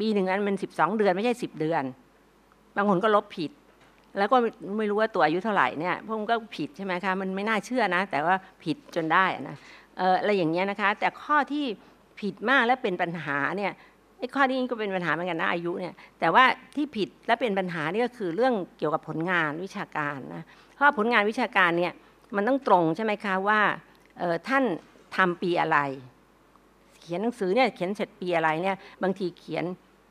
ปีหนึ่งอันมันสิบสองเดือนไม่ใช่สิบเดือน บางคนก็ลบผิด แล้วก็ไม่รู้ว่าตัวอายุเท่าไหร่เนี่ยพวกมันก็ผิดใช่ไหมคะมันไม่น่าเชื่อนะแต่ว่าผิดจนได้นะอะไรอย่างเงี้ยนะคะแต่ข้อที่ผิดมากและเป็นปัญหาเนี่ยไอ้ข้อนี้ก็เป็นปัญหาเหมือนกันนะอายุเนี่ยแต่ว่าที่ผิดและเป็นปัญหานี่ก็คือเรื่องเกี่ยวกับผลงานวิชาการนะเพราะผลงานวิชาการเนี่ยมันต้องตรงใช่ไหมคะว่าท่านทำปีอะไร เขียนหนังสือเนี่ยเขียนเสร็จปีอะไรเนี่ยบางทีเขียน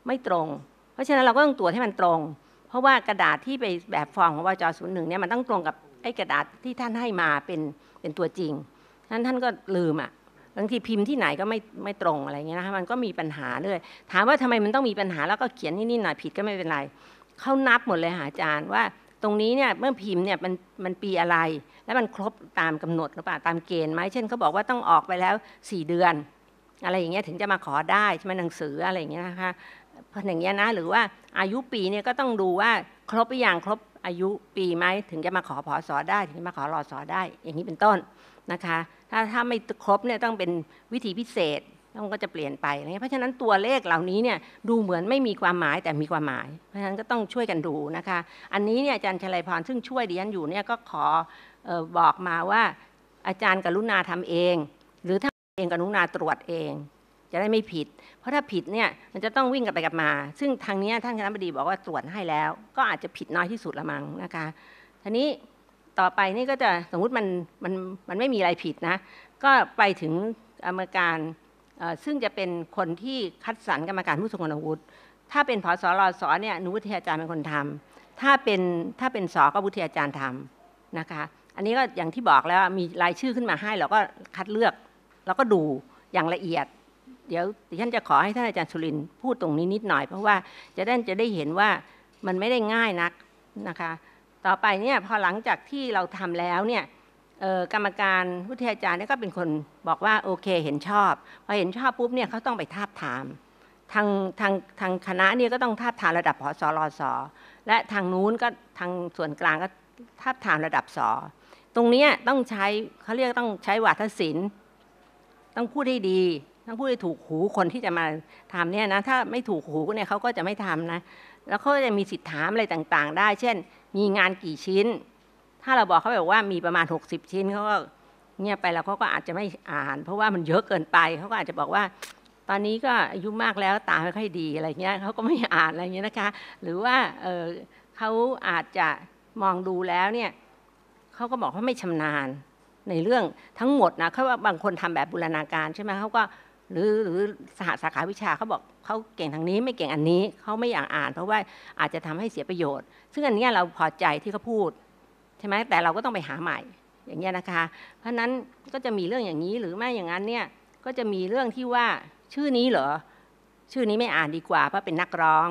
ไม่ตรง เพราะฉะนั้นเราก็ต้องตรวจให้มันตรง เพราะว่ากระดาษที่ไปแบบฟอร์มของวจศูนย์หนึ่งเนี่ยมันต้องตรงกับไอ้กระดาษที่ท่านให้มาเป็นเป็นตัวจริงนั้นท่านก็ลืมอ่ะบางทีพิมพ์ที่ไหนก็ไม่ไม่ตรงอะไรเงี้ยนะคะมันก็มีปัญหาเลยถามว่าทำไมมันต้องมีปัญหาแล้วก็เขียนนี่นี่หน่อยผิดก็ไม่เป็นไรเขานับหมดเลยหาอาจารย์ว่าตรงนี้เนี่ยเมื่อพิมพ์เนี่ยมันมันปีอะไร แล้วมันครบตามกำหนดหรือเปล่าตามเกณฑ์ไหมเช่นเขาบอกว่าต้องออกไปแล้ว4เดือน อะไรอย่างเงี้ยถึงจะมาขอได้ใช่ไหมหนังสืออะไรอย่างเงี้ยนะคะอย่างเงี้ยนะหรือว่าอายุปีเนี่ยก็ต้องดูว่าครบอย่างครบอายุปีไหมถึงจะมาขอพอสอได้ถึงจะมาขอรอสอได้อย่างนี้เป็นต้นนะคะ ถ้าถ้าไม่ครบเนี่ยต้องเป็นวิธีพิเศษแล้วมันก็จะเปลี่ยนไป เพราะฉะนั้นตัวเลขเหล่านี้เนี่ยดูเหมือนไม่มีความหมายแต่มีความหมายเพราะฉะนั้นก็ต้องช่วยกันดูนะคะอันนี้เนี่ยอาจารย์ชลัยพรซึ่งช่วยดิฉันอยู่เนี่ยก็ขออบอกมาว่า อาจารย์กรุณาทำเอง หรือถ้าเองกรุณาตรวจเองจะได้ไม่ผิด เพราะถ้าผิดเนี่ยมันจะต้องวิ่งกลับไปกลับมา ซึ่งทางนี้ท่านคณะบดีบอกว่าตรวจให้แล้ว ก็อาจจะผิดน้อยที่สุดละมั้งนะคะทีนี้ต่อไปนี่ก็จะสมมุติมันมันมันไม่มีอะไรผิดนะ ก็ไปถึงกรรมการซึ่งจะเป็นคนที่คัดสรรกรรมการผู้ทรงคุณวุฒิถ้าเป็นผอสรสอเนี่ยนุวิทยาจารย์เป็นคนทำถ้าเป็นถ้าเป็นสอก็วุฒิอาจารย์ทำนะคะ อันนี้ก็อย่างที่บอกแล้วมีรายชื่อขึ้นมาให้เราก็คัดเลือก แล้วก็ดูอย่างละเอียดเดี๋ยวดิฉันจะขอให้ท่านอาจารย์สุรินพูดตรงนี้นิดหน่อย เพราะว่าจะได้จะได้เห็นว่ามันไม่ได้ง่ายนักนะคะต่อไปเนี่ยพอหลังจากที่เราทำแล้วเนี่ยกรรมการวิทาจารย์เนี่ยก็เป็นคนบอกว่าโอเคเห็นชอบพอเห็นชอบปุ๊บเนี่ยเขาต้องไปทาบทามทางทางทางคณะเนี่ยก็ต้องทาบทามระดับพอสรสและทางนู้นก็ทางส่วนกลางก็ทาบทามระดับสตรงนี้ต้องใช้เขาเรียกต้องใช้วาทศิลป์ต้องพูดให้ดีทั้งผู้ที่ถูกหูคนที่จะมาทำเนี่ยนะ ถ้าไม่ถูกหูเนี่ยเขาก็จะไม่ทำนะ แล้วเขาจะมีสิทธิถามอะไรต่าง ๆ ได้ เช่น มีงานกี่ชิ้น ถ้าเราบอกเขาแบบว่ามีประมาณ60ชิ้นเขาก็เงียบไปแล้วเขาก็อาจจะไม่อ่าน เพราะว่ามันเยอะเกินไปเขาก็อาจจะบอกว่า ตอนนี้ก็อายุมากแล้วตาไม่ค่อยดีอะไรเงี้ยเขาก็ไม่อ่านอะไรเงี้ยนะคะ หรือว่าเออเขาอาจจะมองดูแล้วเนี่ยเขาก็บอกว่าไม่ชำนาญในเรื่องทั้งหมดนะเขาว่าบางคนทำแบบบูรณาการใช่ไหมเขาก็หรือหรือสาสาขาวิชาเขาบอกเขาเก่งทางนี้ไม่เก่งอันนี้เขาไม่อยากอ่าน เพราะว่าอาจจะทำให้เสียประโยชน์ ซึ่งอันนี้เราพอใจที่เขาพูดใช่ไหมแต่เราก็ต้องไปหาใหม่อย่างเงี้ยนะคะ เพราะนั้นก็จะมีเรื่องอย่างนี้หรือไม่อย่างนั้นเนี่ยก็จะมีเรื่องที่ว่าชื่อนี้เหรอชื่อนี้ไม่อ่านดีกว่าเพราะเป็นนักร้อง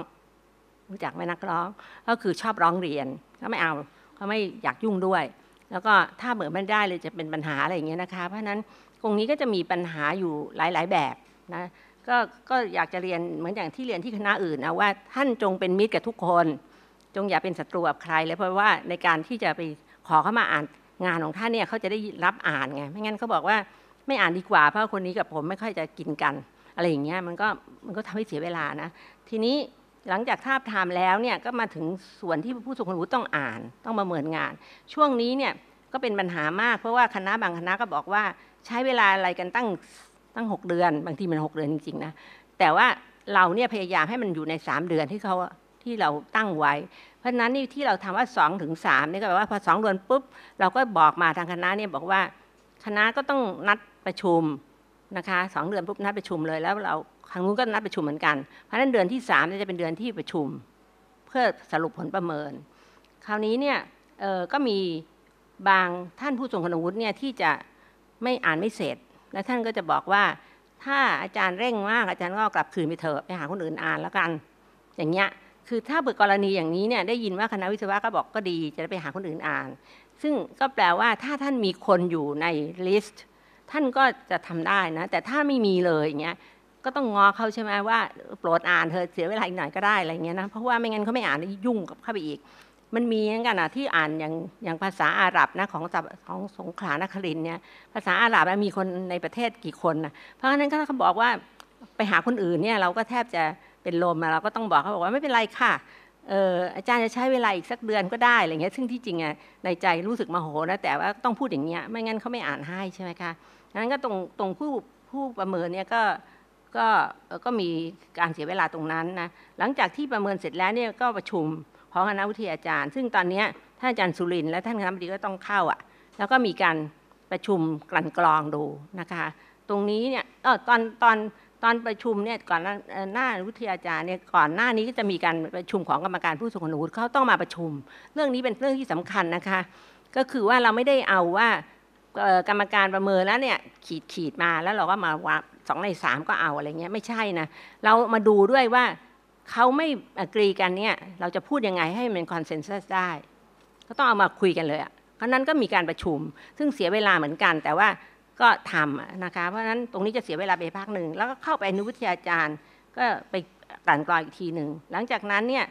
รู้จักไหมนักร้องก็คือชอบร้องเรียนก็ไม่เอาเขาไม่อยากยุ่งด้วย แล้วก็ถ้าเหมือนไม่ได้เลยจะเป็นปัญหาอะไรอย่างเงี้ยนะคะเพราะนั้นตรงนี้ก็จะมีปัญหาอยู่หลาย ๆแบบนะกก็อยากจะเรียนเหมือนอย่างที่เรียนที่คณะอื่นนะว่าท่านจงเป็นมิตรกับทุกคน จงอย่าเป็นศัตรูกับใครเลยเพราะว่าในการที่จะไปขอเข้ามาอ่านงานของท่านเนี่ยเขาจะได้รับอ่านไงไม่งั้นเขาบอกว่าไม่อ่านดีกว่า เพราะคนนี้กับผมไม่ค่อยจะกินกัน อะไรอย่างเงี้ยมันก็มันก็ทำให้เสียเวลานะทีนี้หลังจากทาบทามแล้วเนี่ยก็มาถึงส่วนที่ผู้สูงอายุต้องอ่านต้องประเมินงาน ช่วงนี้เนี่ยก็เป็นปัญหามาก เพราะว่าคณะบางคณะก็บอกว่าใช้เวลาอะไรกันตั้ง ตั้งหกเดือน บางทีมันหกเดือนจริงๆนะ แต่ว่าเราเนี่ยพยายามให้มันอยู่ในสามเดือนที่เขาที่เราตั้งไว้ เพราะนั้นนี่ที่เราทำว่าสองถึงสามนี่ก็แปลว่า พอสองเดือนปุ๊บ เราก็บอกมาทางคณะเนี่ยบอกว่าคณะก็ต้องนัดประชุมนะคะสองเดือนปุ๊บนัดประชุมเลย แล้วเราครั้งนู้นก็นัดประชุมเหมือนกัน เพราะฉะนั้นเดือนที่สามจะเป็นเดือนที่ประชุม เพื่อสรุปผลประเมิน คราวนี้เนี่ยก็มีบางท่านผู้ทรงคุณวุฒิเนี่ยที่จะไม่อ่านไม่เสร็จ แล้วท่านก็จะบอกว่า ถ้าอาจารย์เร่งมากอาจารย์ก็กลับคืนไปเถอะไปหาคนอื่นอ่านแล้วกัน อย่างเงี้ยคือถ้าเปิดกรณีอย่างนี้เนี่ยได้ยินว่าคณะวิศวะก็บอกก็ดี จะไปหาคนอื่นอ่านซึ่งก็แปลว่าถ้าท่านมีคนอยู่ในลิสต์ท่านก็จะทำได้นะแต่ถ้าไม่มีเลยอย่างเงี้ยก็ต้องงอเขาใช่ไหมว่าโปรดอ่านเธอเสียเวลาอีกหน่อยก็ได้อะไรเงี้ยนะเพราะว่าไม่งั้นเขาไม่อ่านยุ่งกับเข้าไปอีกมันมีเหมือนกันนะที่อ่านอย่างอย่างภาษาอาหรับนะของของสงขลานครินเนี่ยภาษาอาหรับมีคนในประเทศกี่คนนะเพราะฉะนั้นก็เขาบอกว่าไปหาคนอื่นเนี่ยเราก็แทบจะเป็นลมเราก็ต้องบอกเขาบอกว่าไม่เป็นไรค่ะอาจารย์จะใช้เวลาอีกสักเดือนก็ได้อะไรเงี้ยซึ่งที่จริงอ่ะในใจรู้สึกมโหนะแต่ว่าต้องพูดอย่างเงี้ยไม่งั้นเขาไม่อ่านให้ใช่ไหมคะนั้นก็ตรงตรงผู้ผู้ประเมินเนี่ยก็ก็ก็มีการเสียเวลาตรงนั้นนะหลังจากที่ประเมินเสร็จแล้วเนี่ยก็ประชุมพร้อมคณะวิทยาจารย์ ซึ่งตอนนี้ท่านอาจารย์สุรินและท่านคณะบดีก็ต้องเข้าอ่ะแล้วก็มีการประชุมกลั่นกรองดูนะคะ ตรงนี้เนี่ยเออตอนตอนตอนประชุมเนี่ยก่อนหน้าวิทยาจารย์เนี่ยก่อนหน้านี้ก็จะมีการประชุมของกรรมการผู้ทรงคุณวุฒิเขาต้องมาประชุม เรื่องนี้เป็นเรื่องที่สำคัญนะคะ ก็คือว่าเราไม่ได้เอาว่ากรรมการประเมินแล้วเนี่ยขีดขีดมาแล้วเราก็มาวัดสองในสามก็เอาอะไรเงี้ยไม่ใช่นะเรามาดูด้วยว่าเขาไม่อกรีกันเนี่ย เราจะพูดยังไงให้มันคอนเซนแซสได้ ก็ต้องเอามาคุยกันเลยอ่ะเพราะนั้นก็มีการประชุม ซึ่งเสียเวลาเหมือนกัน แต่ว่าก็ทำนะคะ เพราะะนั้นตรงนี้จะเสียเวลาไปพักหนึ่งแล้วก็เข้าไปอนุวิทยาจารย์ก็ไปกลั่นกรองอีกทีหนึ่ง หลังจากนั้นเนี่ย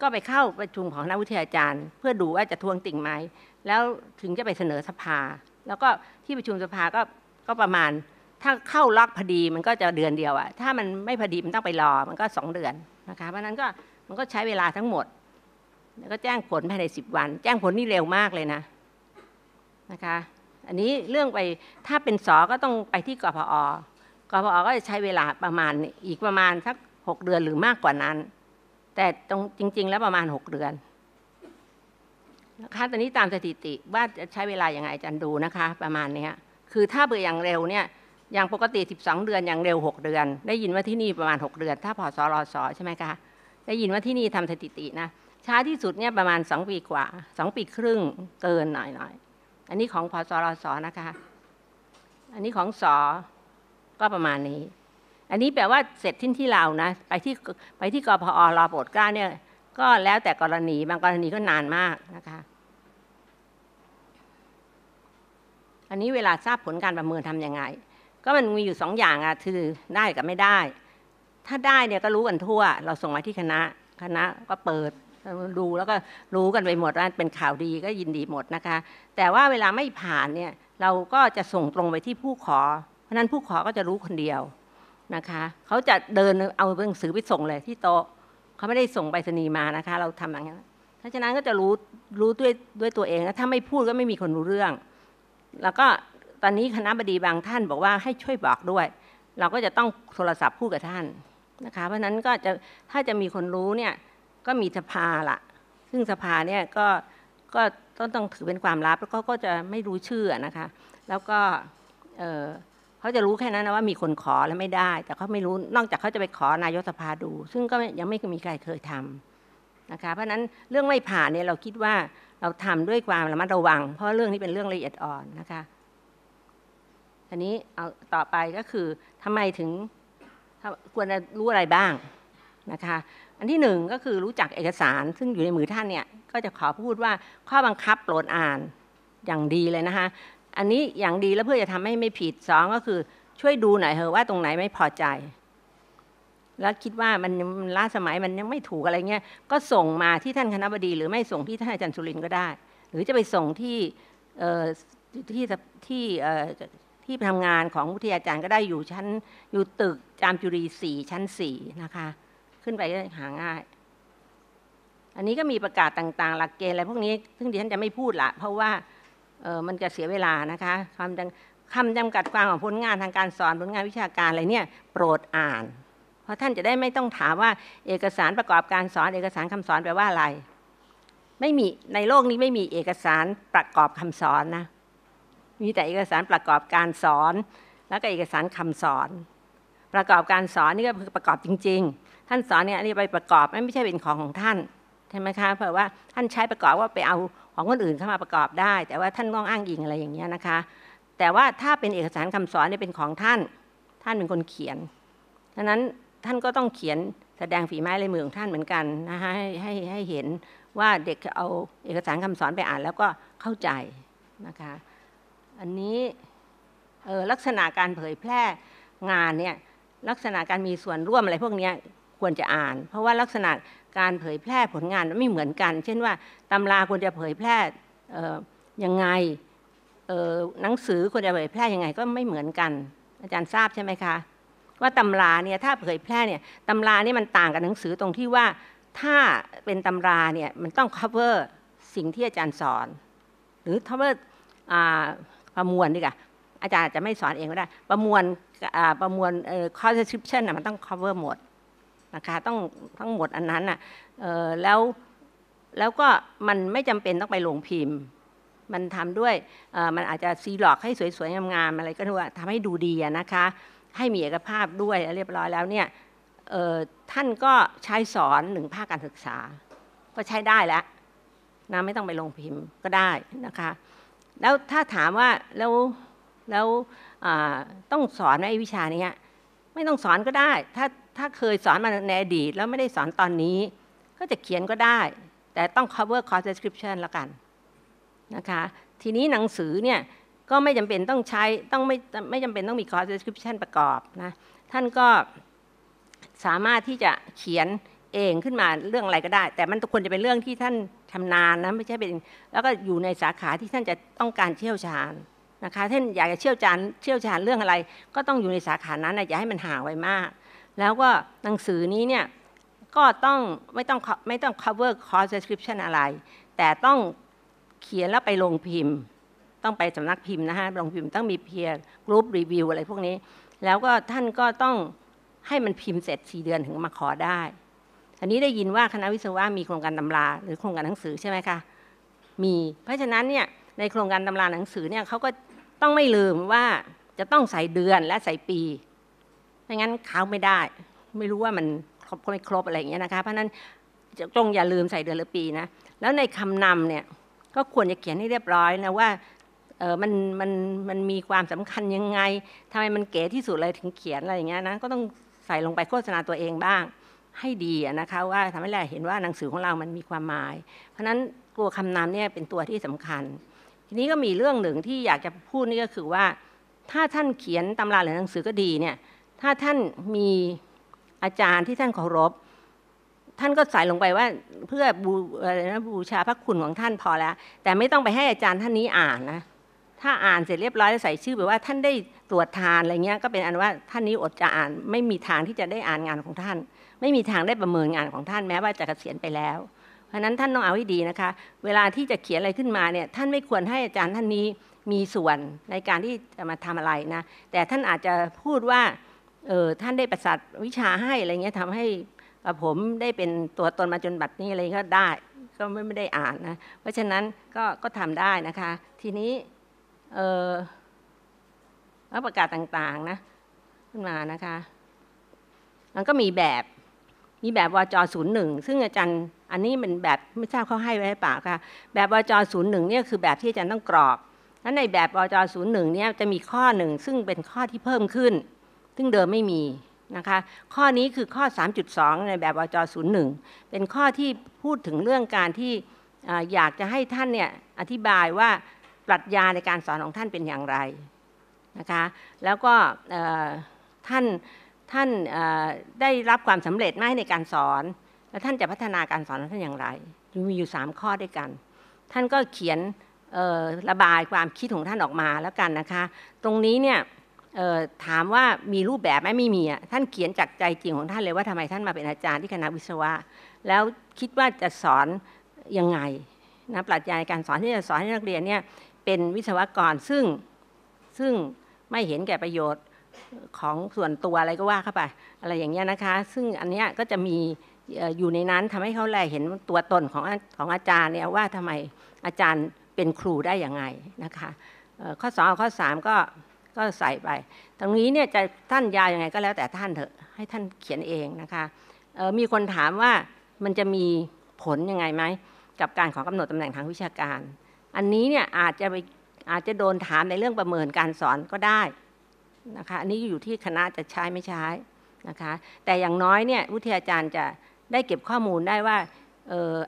ก็ไปเข้าประชุมของนักวิทยาจารย์ เพื่อดูว่าจะทวงติ่งไหมแล้วถึงจะไปเสนอสภา แล้วก็ที่ประชุมสภาก็ก็ประมาณ ถ้าเข้าล็อกพอดีมันก็จะเดือนเดียวอะถ้ามันไม่พอดีมันต้องไปรอ มันก็สองเดือนนะคะเพราะนั้นก็มันก็ใช้เวลาทั้งหมดแล้วก็แจ้งผลภายในสิบวันแจ้งผลนี่เร็วมากเลยนะนะคะอันนี้เรื่องไปถ้าเป็นสอก็ต้องไปที่กพอ กพอก็จะใช้เวลาประมาณ อีกประมาณสักหกเดือนหรือมากกว่านั้น แต่ตรงจริงๆแล้วประมาณหกเดือนนะคะตอนนี้ตามสถิติ ว่าจะใช้เวลาอย่างไรอาจารย์ดูนะคะ ประมาณนี้คือถ้าเบื่ออย่างเร็วเนี่ยอย่างปกติ 12 เดือน อย่างเร็ว 6 เดือน ได้ยินว่าที่นี่ประมาณ 6 เดือน ถ้าพอสอรอสอใช่ไหมคะ ได้ยินว่าที่นี่ทำสถิตินะ ช้าที่สุดเนี่ยประมาณ 2 ปีกว่า 2 ปีครึ่ง เกินหน่อยหน่อยอันนี้ของพอสอรอสอนะคะ อันนี้ของสอ ก็ประมาณนี้ อันนี้แปลว่าเสร็จทิ้นที่เรานะ ไปที่ไปที่กพอรอโปรดกล้าเนี่ย ก็แล้วแต่กรณี บางกรณีก็นานมากนะคะ อันนี้เวลาทราบผลการประเมินทำยังไงก็มันมีอยู่สองอย่างอะคือได้กับไม่ได้ ถ้าได้เนี่ยก็รู้กันทั่ว เราส่งมาที่คณะ คณะก็เปิดดูแล้วก็รู้กันไปหมดว่าเป็นข่าวดีก็ยินดีหมดนะคะ แต่ว่าเวลาไม่ผ่านเนี่ย เราก็จะส่งตรงไปที่ผู้ขอ เพราะนั้นผู้ขอก็จะรู้คนเดียวนะคะ เขาจะเดินเอาหนังสือไปส่งเลยที่โต๊ะเขาไม่ได้ส่งไปรษณีย์มานะคะ เราทำอย่างนี้เพราะฉะนั้นก็จะรู้รู้ด้วยด้วยตัวเอง ถ้าไม่พูดก็ไม่มีคนรู้เรื่อง แล้วก็ตอนนี้คณะบดีบางท่านบอกว่าให้ช่วยบอกด้วย เราก็จะต้องโทรศัพท์พูดกับท่านนะคะ เพราะนั้นก็จะถ้าจะมีคนรู้เนี่ยก็มีสภาละซึ่งสภาเนี่ยก็ก็ต้องต้องถือเป็นความลับแล้วก็ก็จะไม่รู้ชื่อนะคะ แล้วก็เขาจะรู้แค่นั้นนะว่ามีคนขอแล้วไม่ได้ แต่เขาไม่รู้นอกจากเขาจะไปขอนายกสภาดู ซึ่งก็ยังไม่มีใครเคยทำนะคะ เพราะฉะนั้นเรื่องไม่ผ่านเนี่ยเราคิดว่าเราทำด้วยความระมัดระวัง เพราะเรื่องนี้เป็นเรื่องละเอียดอ่อนนะคะันนี้เอาต่อไปก็คือทำไมถึงควรจะรู้อะไรบ้างนะคะ อันที่หนึ่งก็คือรู้จักเอกสาร ซึ่งอยู่ในมือท่านเนี่ยก็จะขอพูดว่าข้อบังคับโปรดอ่านอย่างดีเลยนะคะ อันนี้อย่างดีแล้วเพื่อจะทำให้ไม่ผิดสองก็คือช่วยดูหน่อยเถอะว่าตรงไหนไม่พอใจ แล้วคิดว่ามันล้าสมัยมันยังไม่ถูกอะไรเงี้ยก็ส่งมาที่ท่านคณะบดี หรือไม่ส่งที่ท่านอาจารย์สุรินก็ได้ หรือจะไปส่งที่ที่ที่ที่ทำงานของวิทาจารย์ก็ได้อยู่ชั้นอยู่ตึกจามจุรีสี่ชั้นสี่นะคะขึ้นไปหาง่าย อันนี้ก็มีประกาศต่างๆหลักเกณฑ์อะไรพวกนี้ซึ่งดิฉันจะไม่พูดละเพราะว่าเออมันจะเสียเวลานะคะคำจำคำจำกัดความของผลงานทางการสอนผลงานวิชาการอะไรเนี่ย โปรดอ่าน เพราะท่านจะได้ไม่ต้องถามว่าเอกสารประกอบการสอน เอกสารคำสอนแปลว่าอะไร ไม่มีในโลกนี้ไม่มีเอกสารประกอบคำสอนนะมีแต่เอกสารประกอบการสอนแล้วก็เอกสารคำสอน ประกอบการสอนนี่ก็คือประกอบจริง ๆ ท่านสอนเนี่ยนี่ไปประกอบไม่ใช่เป็นของของท่านใช่ไหมคะเพราะว่าท่านใช้ประกอบว่าไปเอาของคนอื่นเข้ามาประกอบได้ แต่ว่าท่านต้องอ้างอิงอะไรอย่างเงี้ยนะคะ แต่ว่าถ้าเป็นเอกสารคำสอนเนี่ยเป็นของท่าน ท่านเป็นคนเขียน ดังนั้นท่านก็ต้องเขียนแสดงฝีไม้ลายมือของ ท่านเหมือนกันนะคะให้ให้ให้เห็นว่าเด็กเอาเอกสารคำสอนไปอ่านแล้วก็เข้าใจนะคะอันนี้ลักษณะการเผยแพร่งานเนี่ยลักษณะการมีส่วนร่วมอะไรพวกนี้ควรจะอ่าน เพราะว่าลักษณะการเผยแพร่ผลงานไม่เหมือนกัน เช่นว่าตำราควรจะเผยแพร่ยังไงหนังสือควรจะเผยแพร่ยังไงก็ไม่เหมือนกัน อาจารย์ทราบใช่ไหมคะว่าตำราเนี่ยถ้าเผยแพร่เนี่ยตำรานี่มันต่างกับหนังสือตรงที่ว่าถ้าเป็นตำราเนี่ยมันต้อง cover สิ่งที่อาจารย์สอน หรือ cover ประมวลดีกว่าอาจารย์อาจจะไม่สอนเองก็ได้ ประมวลประมวลข้อ t description มันต้อง cover หมดนะคะต้องทั้งหมดอันนั้นอ่ะแล้วแล้วก็มันไม่จำเป็นต้องไปลงพิมพ์ มันทำด้วย มันอาจจะซีหลอกให้สวยๆงามๆอะไรก็ถือว่าทำให้ดูดีนะคะ ให้มีเอกภาพด้วยเรียบร้อยแล้วเนี่ยท่านก็ใช้สอนหนึ่งภาคการศึกษา ก็ใช้ได้แล้วนะไม่ต้องไปลงพิมพ์ก็ได้นะคะแล้วถ้าถามว่าแล้วแล้วต้องสอนไอ้วิชานี้ไม่ต้องสอนก็ได้ ถ้าถ้าเคยสอนมาในอดีตแล้วไม่ได้สอนตอนนี้ ก็จะเขียนก็ได้ แต่ต้อง cover course description ละกันนะคะทีนี้หนังสือเนี่ยก็ไม่จำเป็นต้องใช้ต้องไม่ไม่จำเป็นต้องมี course description ประกอบนะท่านก็สามารถที่จะเขียนเองขึ้นมาเรื่องอะไรก็ได้ แต่มันควรจะเป็นเรื่องที่ท่านชำนาญนะไม่ใช่เป็นแล้วก็อยู่ในสาขาที่ท่านจะต้องการเชี่ยวชาญนะคะท่านอยากจะเชี่ยวชาญเชี่ยวชาญเรื่องอะไร ก็ต้องอยู่ในสาขานั้นนะอย่าให้มันห่างไว้มาก แล้วก็หนังสือนี้เนี่ยก็ต้องไม่ต้องไม่ต้อง cover c o s e description อะไร แต่ต้องเขียนแล้วไปลงพิมพ์ต้องไปสำนักพิมพ์นะฮะลงพิมพ์ต้องมีเพียร์กรุ๊ปรีวิวอะไรพวกนี้ แล้วก็ท่านก็ต้องให้มันพิมพ์เสร็จสี่เดือนถึงมาขอได้อันนี้ได้ยินว่าคณะวิศวะมีโครงการตำรา หรือโครงการหนังสือใช่ไหมคะมีเพราะฉะนั้นเนี่ยในโครงการตำราหนังสือเนี่ยเขาก็ต้องไม่ลืมว่าจะต้องใส่เดือนและใส่ปีไม่งั้นเขาไม่ได้ ไม่รู้ว่ามันครบไม่ครบอะไรอย่างเงี้ยนะคะเพราะนั้นจงอย่าลืมใส่เดือนหรือปีนะแล้วในคำนำเนี่ยก็ควรจะเขียนให้เรียบร้อยนะว่าเออมันมันมันมีความสำคัญยังไง ทำไมมันเก๋ที่สุดเลยถึงเขียนอะไรอย่างเงี้ยนะก็ต้องใส่ลงไปโฆษณาตัวเองบ้างให้ดีนะคะ ว่าทำให้เราเห็นว่าหนังสือของเรามันมีความหมาย เพราะฉะนั้นตัวคำนำเนี่ยเป็นตัวที่สำคัญ ทีนี้ก็มีเรื่องหนึ่งที่อยากจะพูดนี่ก็คือว่า ถ้าท่านเขียนตำราหรือหนังสือก็ดีเนี่ย ถ้าท่านมีอาจารย์ที่ท่านเคารพท่านก็ใส่ลงไปว่า เพื่อบูบูชาพระคุณของท่านพอแล้ว แต่ไม่ต้องไปให้อาจารย์ท่านนี้อ่านนะ ถ้าอ่านเสร็จเรียบร้อยแล้วใส่ชื่อไปว่าท่านได้ตรวจทานอะไรเงี้ยก็เป็นอันว่าท่านนี้อดจะอ่านไม่มีทางที่จะได้อ่านงานของท่านไม่มีทางได้ประเมินงานของท่านแม้ว่าจะเกษียณไปแล้ว เพราะนั้นท่านต้องเอาให้ดีนะคะ เวลาที่จะเขียนอะไรขึ้นมาเนี่ย ท่านไม่ควรให้อาจารย์ท่านนี้มีส่วนในการที่จะมาทำอะไรนะ แต่ท่านอาจจะพูดว่าเออท่านได้ประสาทวิชาให้อะไรเงี้ยทำให้ผมได้เป็นตัวตนมาจนบัดนี้อะไรก็ได้ ก็ไม่ไม่ได้อ่านนะ เพราะฉะนั้นก็ก็ทำได้นะคะ ทีนี้เออประกาศต่าง ๆนะขึ้นมานะคะมันก็มีแบบมีแบบวจศูนนย์หึ่งซึ่งอาจารย์อันนี้มันแบบไม่ทราบเขาให้ไว้หรือเปล่าค่ะแบบวจศูนนย์หึ่งเนี่ยคือแบบที่อาจารย์ต้องกรอกนั้นในแบบวจศูนนย์หึ่งเนี่ยจะมีข้อหนึ่ง ซึ่งเป็นข้อที่เพิ่มขึ้น ซึ่งเดิมไม่มีนะคะข้อนี้คือข้อ 3.2ในแบบวจศูนนย์หึ่งเป็นข้อที่พูดถึงเรื่องการที่อยากจะให้ท่านเนี่ยอธิบายว่าปรัชญาในการสอนของท่านเป็นอย่างไรนะคะแล้วก็ท่านท่านได้รับความสำเร็จไหมในการสอนแล้วท่านจะพัฒนาการสอนท่านอย่างไรมีอยู่ 3 ข้อด้วยกัน ท่านก็เขียนระบายความคิดของท่านออกมาแล้วกันนะคะตรงนี้เนี่ยถามว่ามีรูปแบบไหมไม่มีอ่ะท่านเขียนจากใจจริงของท่านเลยว่าทำไมท่านมาเป็นอาจารย์ที่คณะวิศวะแล้วคิดว่าจะสอนยังไงนะปรัชญาการสอนที่จะสอนให้นักเรียนเนี่ยเป็นวิศวกรซึ่งซึ่งไม่เห็นแก่ประโยชน์ของส่วนตัวอะไรก็ว่าเข้าไป อะไรอย่างเงี้ยนะคะซึ่งอันเนี้ยก็จะมีอยู่ในนั้นทำให้เขาแลเห็นตัวตนของของอาจารย์เนี่ยว่าทำไมอาจารย์เป็นครูได้อย่างไงนะคะข้อสองข้อสามก็ก็ใส่ไป ตรงนี้เนี่ยจะท่านยาอยังไงก็แล้วแต่ท่านเถอะ ให้ท่านเขียนเองนะคะมีคนถามว่ามันจะมีผลยังไงไหมกับการของกำหนดตำแหน่งทางวิชาการ อันนี้เนี่ยอาจจะไปอาจจะโดนถามในเรื่องประเมินการสอนก็ได้นะคะอันนี้อยู่ที่คณะจะใช้ไม่ใช้นะคะแต่อย่างน้อยเนี่ยวิทยาจารย์จะได้เก็บข้อมูลได้ว่า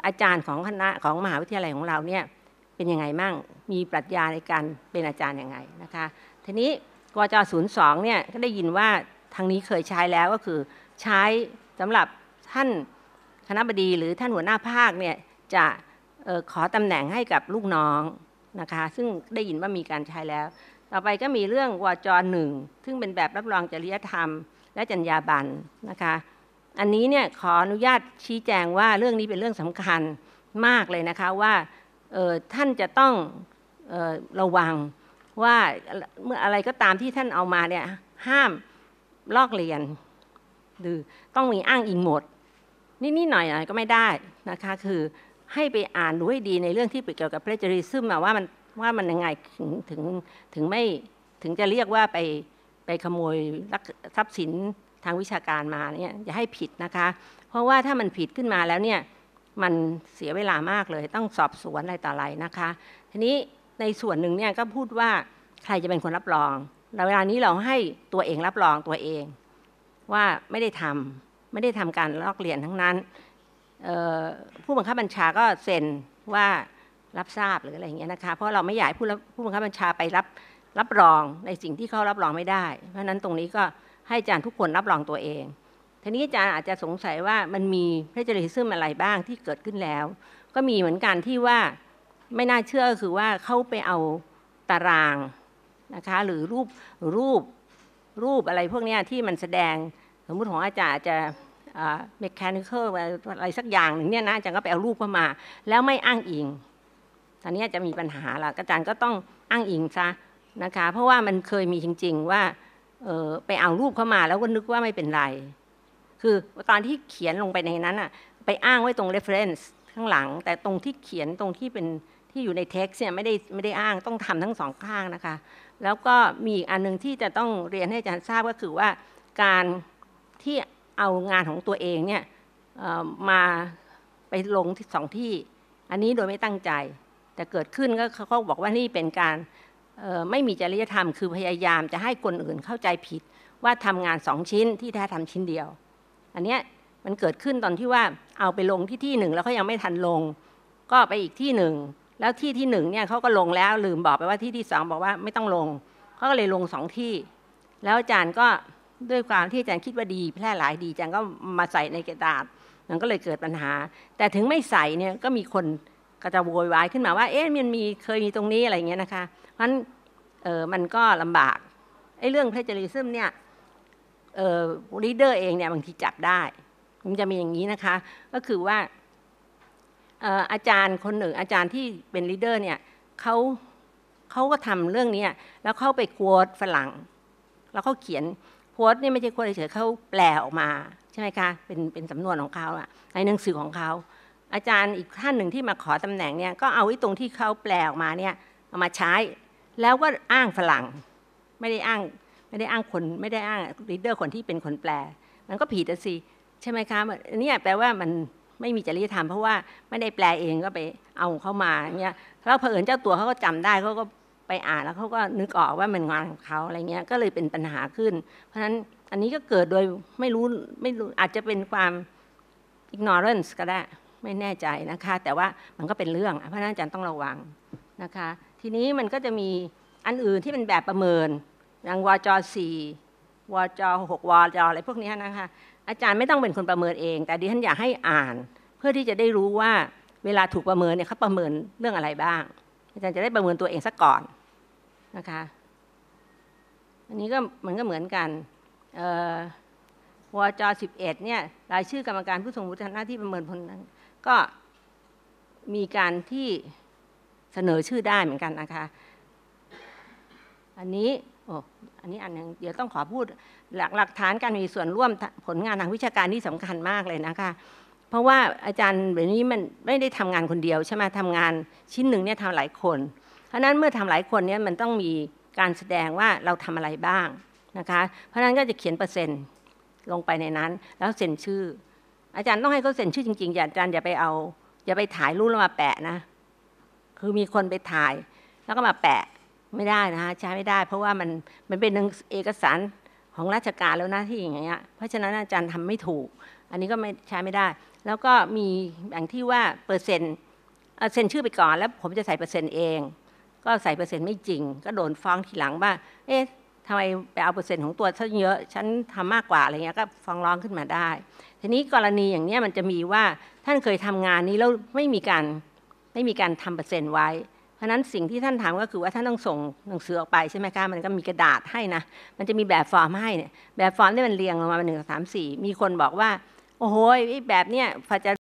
อาจารย์ของคณะของมหาวิทยาลัยของเราเนี่ยเป็นยังไงมั่งมีปรัชญาในการเป็นอาจารย์ยังไงนะคะทีนี้กจศูนย์สองเนี่ยก็ได้ยินว่าทางนี้เคยใช้แล้วก็คือใช้สำหรับท่านคณะบดี หรือท่านหัวหน้าภาคเนี่ยจะขอตำแหน่งให้กับลูกน้องนะคะซึ่งได้ยินว่ามีการใช้แล้วต่อไปก็มีเรื่องวจหนึ่งซึ่งเป็นแบบรับรองจริยธรรม และจรรยาบรรณนะคะอันนี้เนี่ยขออนุญาตชี้แจงว่าเรื่องนี้เป็นเรื่องสำคัญมากเลยนะคะว่าท่านจะต้องระวังว่าเมื่ออะไรก็ตามที่ท่านเอามาเนี่ยห้ามลอกเรียนหรือต้องมีอ้างอิงหมดนี่นี่หน่อยหน่อยก็ไม่ได้นะคะคือให้ไปอ่านดูให้ดีในเรื่องที่เกี่ยวกับเพลจริซึมว่ามันว่ามันยังไงถึงถึงถึงไม่ถึงจะเรียกว่าไปไปขโมยทรัพย์สินทางวิชาการมาเนี่ยอย่าให้ผิดนะคะ เพราะว่าถ้ามันผิดขึ้นมาแล้วเนี่ยมันเสียเวลามากเลยต้องสอบสวนอะไรต่ออะไรนะคะ ทีนี้ในส่วนหนึ่งเนี่ยก็พูดว่าใครจะเป็นคนรับรองเวลานี้เราให้ตัวเองรับรองตัวเอง ว่าไม่ได้ทำ ไม่ได้ทำการลอกเรียนทั้งนั้นผู้บังคับบัญชาก็เซ็นว่ารับทราบหรืออะไรอย่างเงี้ยนะคะ เพราะเราไม่อยากผู้ผู้บังคับบัญชาไปรับรับรองในสิ่งที่เขารับรองไม่ได้ เพราะนั้นตรงนี้ก็ให้อาจารย์ทุกคนรับรองตัวเอง ทีนี้อาจารย์อาจจะสงสัยว่ามันมีเพจริซึมอะไรบ้างที่เกิดขึ้นแล้ว ก็มีเหมือนกันที่ว่าไม่น่าเชื่อคือว่าเขาไปเอาตารางนะคะหรือรูปรูปรูปอะไรพวกนี้ที่มันแสดง สมมติของอาจารย์จะเมคานิคอลอะไรสักอย่างหนึ่งเนี่ยนะอาจารย์ก็ไปเอารูปเข้ามา แล้วไม่อ้างอิงอันนี้จะมีปัญหาละอาจารย์ก็ต้องอ้างอิงซะนะคะเพราะว่ามันเคยมีจริงๆว่าไปเอารูปเข้ามาแล้วก็นึกว่าไม่เป็นไร คือตอนที่เขียนลงไปในนั้นอ่ะไปอ้างไว้ตรง reference ข้างหลัง แต่ตรงที่เขียนตรงที่เป็นที่อยู่ใน text เนี่ยไม่ได้ไม่ได้อ้างต้องทำทั้งสองข้างนะคะ แล้วก็มีอีกอันหนึ่งที่จะต้องเรียนให้อาจารย์ทราบก็คือว่าการที่เอางานของตัวเองเนี่ยมาไปลงสองที่ อันนี้โดยไม่ตั้งใจแต่เกิดขึ้นก็เขาบอกว่านี่เป็นการไม่มีจริยธรรมคือพยายาม จะให้คนอื่นเข้าใจผิดว่าทำงานสองชิ้นที่แท้ทำชิ้นเดียว อันเนี้ยมันเกิดขึ้นตอนที่ว่า เอาไปลงที่ที่หนึ่งแล้วเขายังไม่ทันลง ก็ไปอีกที่หนึ่งแล้วที่ที่หนึ่งเนี่ยเขาก็ลงแล้วลืมบอกไปว่าที่ที่สองบอกว่าไม่ต้องลงเขาก็เลยลงสองที่ แล้วอาจารย์ก็ด้วยความที่อาจารย์คิดว่าดีแพร่หลายดีอาจารย์ก็มาใส่ในกระดาษมันก็เลยเกิดปัญหา แต่ถึงไม่ใส่เนี่ยก็มีคน็จะโวยวายขึ้นมาว่าเอ๊ะมันมีเคยมีตรงนี้อะไรเงี้ยนะคะเพราะฉะนั้นเออมันก็ลำบากไอ้เรื่องเพลจริซึมเนี่ยเออลีดเดอร์เองเนี่ยบางทีจับได้มันจะมีอย่างนี้นะคะ ก็คือว่าอาจารย์คนหนึ่งอาจารย์ที่เป็นลีดเดอร์เนี่ยเขาเขาก็ทำเรื่องนี้แล้วเข้าไปโค้ดฝรั่งแล้วเขาเขียนโค้ดนี่ไม่ใช่โค้ดเฉยเขาแปลออกมาใช่ไหมคะ เป็นเป็นสำนวนของเขาอะในหนังสือของเขาอาจารย์อีกท่านหนึ่งที่มาขอตำแหน่งเนี่ยก็เอาไอ้ตรงที่เขาแปลออกมาเนี่ยเอามาใช้ แล้วก็อ้างฝรั่ง ไม่ได้อ้างไม่ได้อ้างคนไม่ได้อ้างลีดเดอร์คนที่เป็นคนแปล มันก็ผิดสิใช่ไหมคะเนี่ยแปลว่ามันไม่มีจริยธรรมเพราะว่าไม่ได้แปลเองก็ไปเอาเข้ามาเนี่ยแล้วเผอิญเจ้าตัวเขาก็จำได้เขาก็ไปอ่านแล้วเขาก็นึกออกว่ามันงานของเขาอะไรเงี้ยก็เลยเป็นปัญหาขึ้น เพราะฉะนั้นอันนี้ก็เกิดโดยไม่รู้ไม่รู้อาจจะเป็นความ ignorance ก็ได้ไม่แน่ใจนะคะแต่ว่ามันก็เป็นเรื่องเพราะนั้นอาจารย์ต้องระวังนะคะทีนี้มันก็จะมีอันอื่นที่เป็นแบบประเมินอย่างวจสี่วจหกวจอะไรพวกนี้นะคะอาจารย์ไม่ต้องเป็นคนประเมินเอง แต่ดิฉันอยากให้อ่าน เพื่อที่จะได้รู้ว่าเวลาถูกประเมินเนี่ยเขาประเมินเรื่องอะไรบ้าง อาจารย์จะได้ประเมินตัวเองสัก่อนนะคะอันนี้ก็มันก็เหมือนกันวจ11เนี่ยรายชื่อกรรมการผู้ทรงวุฒิหน้าที่ประเมินผลก็มีการที่เสนอชื่อได้เหมือนกันนะคะ อันนี้โอ้อันนี้อันนึงเดี๋ยวต้องขอพูดหลักหลักฐานการมีส่วนร่วมผลงานทางวิชาการที่สำคัญมากเลยนะคะ เพราะว่าอาจารย์แบบนี้มันไม่ได้ทำงานคนเดียวใช่ไหมทำงานชิ้นหนึ่งเนี่ยทำหลายคน เพราะนั้นเมื่อทำหลายคนเนี่ยมันต้องมีการแสดงว่าเราทำอะไรบ้างนะคะเพราะนั้นก็จะเขียนเปอร์เซ็นต์ลงไปในนั้น แล้วเซ็นชื่ออาจารย์ต้องให้เขาเซ็นชื่อจริงๆ อย่าอาจารย์อย่าไปเอา อย่าไปถ่ายรูปแล้วมาแปะนะคือมีคนไปถ่าย แล้วก็มาแปะไม่ได้นะคะใช้ไม่ได้ เพราะว่ามันมันเป็นเอกสารของราชการแล้วนะที่อย่างเงี้ยเพราะฉะนั้นอาจารย์ทำไม่ถูก อันนี้ก็ไม่ใช้ไม่ได้ แล้วก็มีอย่างที่ว่าเปอร์เซ็นต์เซ็นชื่อไปก่อนแล้วผมจะใส่เปอร์เซ็นต์เอง ก็ใส่เปอร์เซ็นต์ไม่จริง ก็โดนฟ้องทีหลังว่า เอ๊ะทำไมไปเอาเปอร์เซ็นต์ของตัวฉันเยอะฉันทำมากกว่าอะไรเงี้ยก็ฟ้องร้องขึ้นมาได้ทีนี้กรณีอย่างเนี้ยมันจะมีว่าท่านเคยทำงานนี้แล้วไม่มีการไม่มีการทำเปอร์เซ็นต์ไว้เพราะนั้นสิ่งที่ท่านทมก็คือว่า ท่านต้องส่งหนังสือออกไปใช่ไหมคะมันก็มีกระดาษให้นะมันจะมีแบบฟอร์มให้เนี่ยแบบฟอร์มที่มันเรียงลงมาเป็นหนึ่งสามสี่มีคนบอกว่าโอ้โหแบบเนี้ยพอจะ